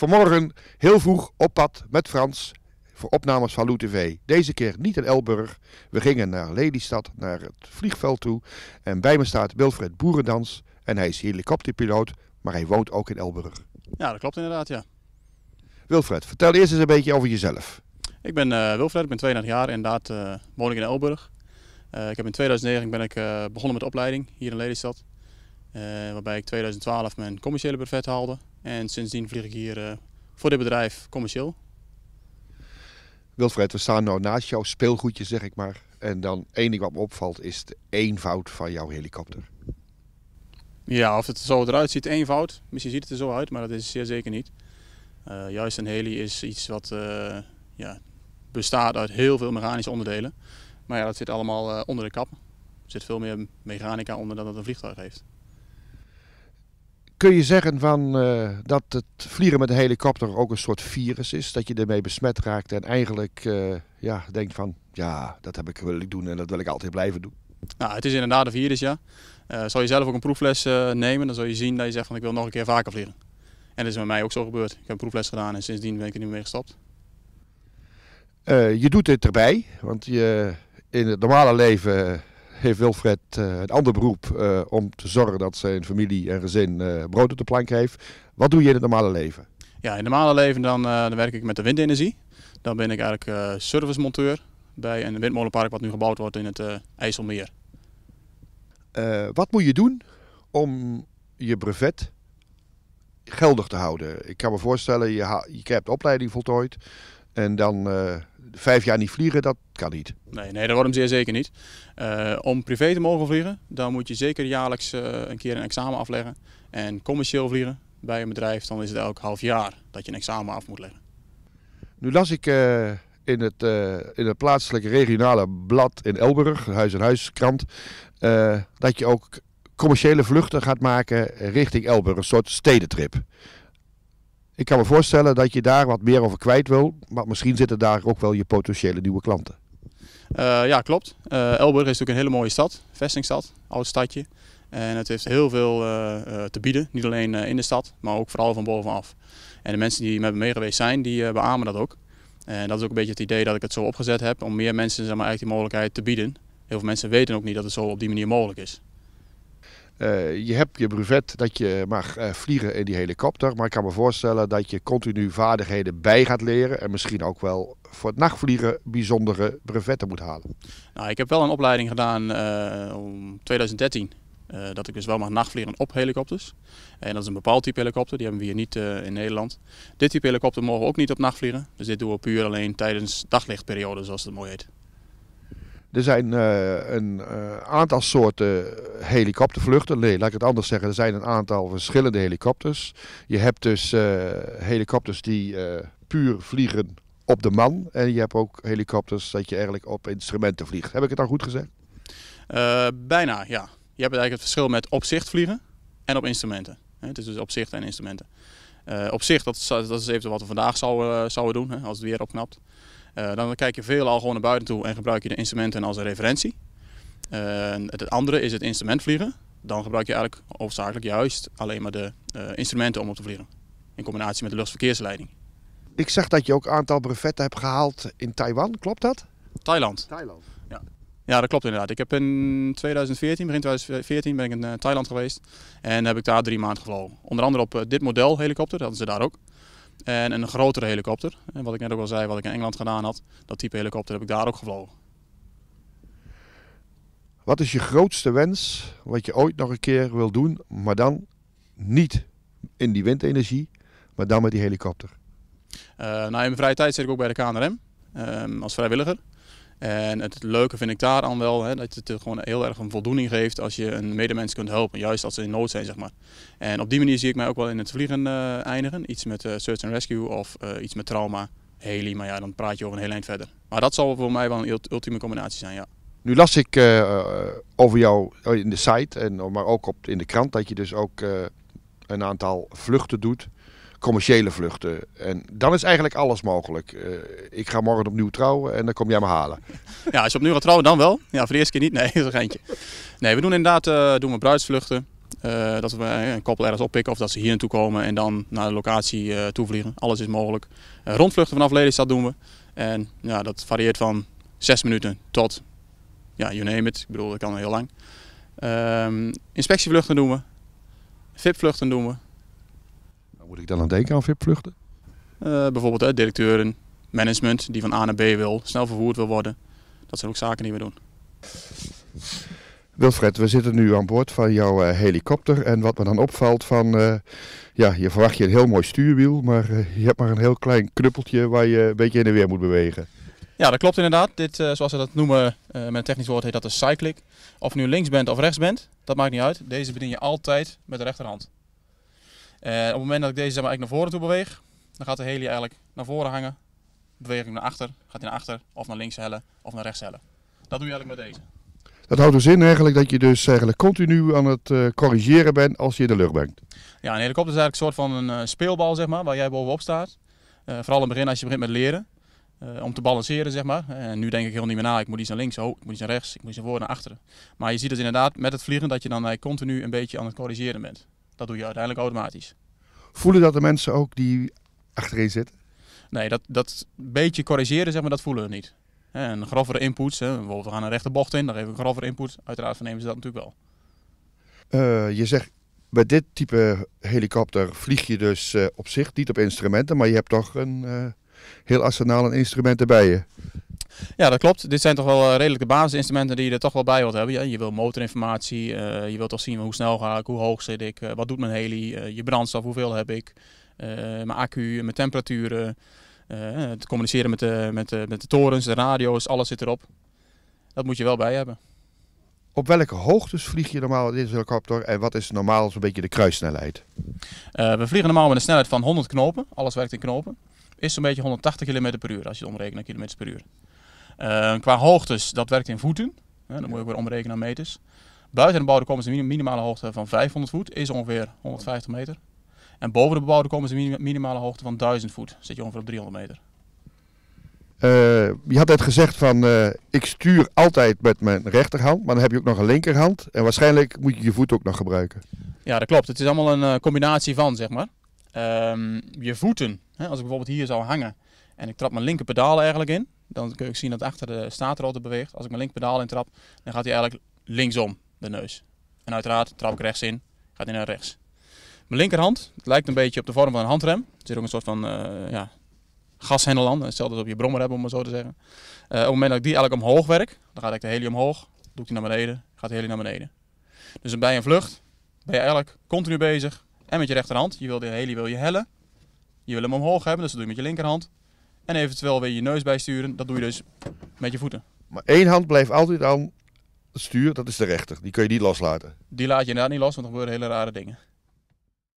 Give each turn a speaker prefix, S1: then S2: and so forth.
S1: vanmorgen heel vroeg op pad met Frans voor opnames van Loe TV. Deze keer niet in Elburg. We gingen naar Lelystad, naar het vliegveld toe. En bij me staat Wilfred Boerendans. En hij is helikopterpiloot, maar hij woont ook in Elburg. Ja,
S2: dat klopt inderdaad, ja.
S1: Wilfred, vertel eerst eens een beetje over jezelf.
S2: Ik ben eh, Wilfred, ik ben 22 jaar, inderdaad uh, woon ik in Elburg. Eh, ik heb in 2009 ben ik, begonnen met opleiding hier in Lelystad. waarbij ik 2012 mijn commerciële brevet haalde. En sindsdien vlieg ik hier eh, voor dit bedrijf commercieel.
S1: Wilfred, we staan nou naast jouw speelgoedje, zeg ik maar. En dan één ding wat me opvalt is de eenvoud van jouw helikopter.
S2: Ja, of het zo eruit ziet, eenvoud. Misschien ziet het er zo uit, maar dat is zeer zeker niet. Eh, juist een heli is iets wat eh, ja, bestaat uit heel veel mechanische onderdelen. Maar ja, dat zit allemaal onder de kap. Er zit veel meer mechanica onder dan dat een vliegtuig heeft.
S1: Kun je zeggen van, eh, dat het vliegen met een helikopter ook een soort virus is? Dat je ermee besmet raakt en eigenlijk eh, ja, denkt van, ja, dat heb ik, wil ik doen en dat wil ik altijd blijven doen?
S2: Nou, het is inderdaad een virus, ja. Uh, eh, zal je zelf ook een proefles nemen, dan zal je zien dat je zegt van, ik wil nog een keer vaker vliegen. En dat is met mij ook zo gebeurd. Ik heb een proefles gedaan en sindsdien ben ik er niet meer gestopt.
S1: je doet dit erbij, want je, in het normale leven heeft Wilfred eh, een ander beroep eh, om te zorgen dat zijn familie en gezin eh, brood op de plank heeft. Wat doe je in het normale leven?
S2: Ja, in het normale leven dan, dan werk ik met de windenergie. Dan ben ik eigenlijk servicemonteur bij een windmolenpark wat nu gebouwd wordt in het IJsselmeer.
S1: wat moet je doen om je brevet geldig te houden. Ik kan me voorstellen, je, je hebt opleiding voltooid en dan vijf jaar niet vliegen, dat kan niet.
S2: Nee, nee dat wordt hem zeer zeker niet. Eh, om privé te mogen vliegen, dan moet je zeker jaarlijks eh, een keer een examen afleggen. En commercieel vliegen bij een bedrijf, dan is het elk half jaar dat je een examen af moet leggen.
S1: Nu las ik eh, in, het, in het plaatselijke regionale blad in Elburg, Huis en Huiskrant, dat je ook commerciële vluchten gaat maken richting Elburg, een soort stedentrip. Ik kan me voorstellen dat je daar wat meer over kwijt wil, maar misschien zitten daar ook wel je potentiële nieuwe klanten.
S2: Eh, ja, klopt. Uh, Elburg is natuurlijk een hele mooie stad, vestingstad, oud stadje. En het heeft heel veel eh, te bieden, niet alleen in de stad, maar ook vooral van bovenaf. En de mensen die met me mee geweest zijn, die beamen dat ook. En dat is ook een beetje het idee dat ik het zo opgezet heb, om meer mensen zeg maar, eigenlijk die mogelijkheid te bieden. Heel veel mensen weten ook niet dat het zo op die manier
S1: mogelijk is. Eh, je hebt je brevet dat je mag eh, vliegen in die helikopter. Maar ik kan me voorstellen dat je continu vaardigheden bij gaat leren. En misschien ook wel voor het nachtvliegen bijzondere brevetten moet halen.
S2: Nou, ik heb wel een opleiding gedaan uh, om 2013. dat ik dus wel mag nachtvliegen op helikopters. En dat is een bepaald type helikopter, die hebben we hier niet in Nederland. Dit type helikopter mogen we ook niet op nachtvliegen. Dus dit doen we puur alleen tijdens daglichtperiodes zoals het mooi heet.
S1: Er zijn eh, een eh, aantal soorten helikoptervluchten. Nee, laat ik het anders zeggen. Er zijn een aantal verschillende helikopters. Je hebt dus eh, helikopters die puur vliegen op de man. En je hebt ook helikopters dat je eigenlijk op instrumenten vliegt. Heb ik het dan goed gezegd?
S2: bijna, ja. Je hebt eigenlijk het verschil met op zicht vliegen en op instrumenten. Het is dus op zicht en instrumenten. op zicht, dat, dat is even wat we vandaag zouden, doen, hè, als het weer opknapt. Eh, dan kijk je veelal gewoon naar buiten toe en gebruik je de instrumenten als een referentie. Eh, het andere is het instrument vliegen. Dan gebruik je eigenlijk hoofdzakelijk juist alleen maar de eh, instrumenten om op te vliegen. In combinatie met de luchtverkeersleiding.
S1: Ik zag dat je ook een aantal brevetten hebt gehaald in Taiwan, klopt dat?
S2: Thailand. Thailand. Ja. ja, dat klopt inderdaad. Ik heb in 2014, begin 2014 ben ik in Thailand geweest en heb ik daar drie maanden gevlogen. Onder andere op dit model helikopter, dat is ze daar ook. En een grotere helikopter. En wat ik net ook al zei, wat ik in Engeland gedaan had, dat type helikopter heb ik daar ook gevlogen.
S1: Wat is je grootste wens wat je ooit nog een keer wil doen, maar dan niet in die windenergie, maar dan met die helikopter?
S2: Uh, nou, in mijn vrije tijd zit ik ook bij de KNRM ehm, als vrijwilliger. En het leuke vind ik daar dan wel, hè, dat het gewoon heel erg een voldoening geeft als je een medemens kunt helpen. Juist als ze in nood zijn, zeg maar. En op die manier zie ik mij ook wel in het vliegen uh, eindigen. Iets met eh, search and rescue of eh, iets met trauma, heli. Maar ja, dan praat je over een heel eind verder. Maar dat zal voor mij wel een ultieme combinatie zijn, ja.
S1: Nu las ik over jou oh, in de site, en, oh, maar ook op, in de krant, dat je dus ook een aantal vluchten doet commerciële vluchten. En dan is eigenlijk alles mogelijk. Eh, ik ga morgen opnieuw trouwen en dan kom jij me halen.
S2: Ja, als je opnieuw gaat trouwen, dan wel. Ja, voor de eerste keer niet. Nee, dat is geintje. Nee, we doen inderdaad eh, doen we bruidsvluchten. Eh, dat we een koppel ergens oppikken of dat ze hier naartoe komen en dan naar de locatie toevliegen. Alles is mogelijk. rondvluchten vanaf Lelystad doen we. En ja, dat varieert van zes minuten tot, ja, you name it. Ik bedoel, dat kan heel lang. Ehm, inspectievluchten doen we. VIP-vluchten doen we
S1: moet ik dan aan denken aan VIP-vluchten?
S2: Eh, bijvoorbeeld hè, directeuren, management die van A naar B wil, snel vervoerd wil worden. Dat zijn ook zaken die we doen.
S1: Wilfred, we zitten nu aan boord van jouw eh, helikopter. En wat me dan opvalt van, eh, ja, je verwacht je een heel mooi stuurwiel, maar je hebt maar een heel klein knuppeltje waar je een beetje in en weer moet bewegen.
S2: Ja, dat klopt inderdaad. Dit, zoals ze dat noemen met een technisch woord, heet dat de cyclic. Of nu links bent of rechts bent, dat maakt niet uit. Deze bedien je altijd met de rechterhand. Eh, op het moment dat ik deze zeg maar, naar voren toe beweeg, dan gaat de heli eigenlijk naar voren hangen. Beweeg ik naar achter, gaat hij naar achter of naar links hellen of naar rechts hellen. Dat doe je eigenlijk met deze.
S1: Dat houdt dus in eigenlijk dat je dus eigenlijk continu aan het eh, corrigeren bent als je in de lucht bent.
S2: Ja, een helikopter is eigenlijk een soort van een eh, speelbal zeg maar, waar jij bovenop staat. vooral in het begin als je begint met leren. om te balanceren, zeg maar. En nu denk ik heel niet meer na. Ik moet iets naar links, oh, ik moet iets naar rechts, ik moet iets naar voren, naar achteren. Maar je ziet dus inderdaad met het vliegen dat je dan continu een beetje aan het corrigeren bent. Dat doe je uiteindelijk automatisch.
S1: Voelen dat de mensen ook die achterin zitten?
S2: Nee, dat, dat beetje corrigeren, zeg maar, dat voelen we niet. En grovere inputs, bijvoorbeeld we gaan een rechte bocht in, dan geven we een grovere input. Uiteraard vernemen ze dat natuurlijk wel.
S1: Eh, je zegt, bij dit type helikopter vlieg je dus eh, op zich niet op instrumenten, maar je hebt toch een eh, heel arsenaal aan instrumenten bij je.
S2: Ja, dat klopt. Dit zijn toch wel eh, redelijke basisinstrumenten die je er toch wel bij wilt hebben. Ja, je wil motorinformatie, eh, je wilt toch zien hoe snel ga ik, hoe hoog zit ik, eh, wat doet mijn heli, je brandstof, hoeveel heb ik, mijn accu, mijn temperaturen. te communiceren met de, met, met de torens, de radio's, alles zit erop. Dat moet je wel bij hebben.
S1: Op welke hoogtes vlieg je normaal in deze helikopter en wat is normaal zo'n beetje de kruissnelheid? Uh, we vliegen
S2: normaal met een snelheid van 100 knopen, alles werkt in knopen. Is zo'n beetje 180 km per uur als je het omrekent naar kilometers per uur. Eh, qua hoogtes, dat werkt in voeten. dan moet je weer omrekenen naar meters. Buiten de bebouwde kom is de minimale hoogte van 500 voet, is ongeveer 150 meter. En boven de bebouwde kom is de minimale hoogte van 1000 voet, zit je ongeveer op 300 meter.
S1: Eh, je had net gezegd van eh, ik stuur altijd met mijn rechterhand, maar dan heb je ook nog een linkerhand. En waarschijnlijk moet je je voet ook nog gebruiken.
S2: Ja, dat klopt. Het is allemaal een combinatie van, zeg maar. Ehm, je voeten, hè, als ik bijvoorbeeld hier zou hangen en ik trap mijn linker eigenlijk in, dan kun je zien dat achter de staartrotor beweegt. Als ik mijn linkpedaal intrap, dan gaat hij eigenlijk linksom, de neus. En uiteraard trap ik rechts in, gaat hij naar rechts. Mijn linkerhand, het lijkt een beetje op de vorm van een handrem. Er zit ook een soort van uh, ja, gashendel aan, hetzelfde als op je brommer hebben om maar zo te zeggen. Eh, op het moment dat ik die eigenlijk omhoog werk, dan gaat ik de helium omhoog, doe ik die naar beneden, gaat de helium naar beneden. Dus bij een vlucht ben je eigenlijk continu bezig en met je rechterhand. Je wil de heli wil je hellen, je wil hem omhoog hebben, dus dat doe je met je linkerhand. En eventueel weer je neus bijsturen. Dat doe je dus met je voeten.
S1: Maar één hand blijft altijd aan het stuur, dat is de rechter. Die kun je niet loslaten.
S2: Die laat je inderdaad niet los, want dan gebeuren hele rare dingen.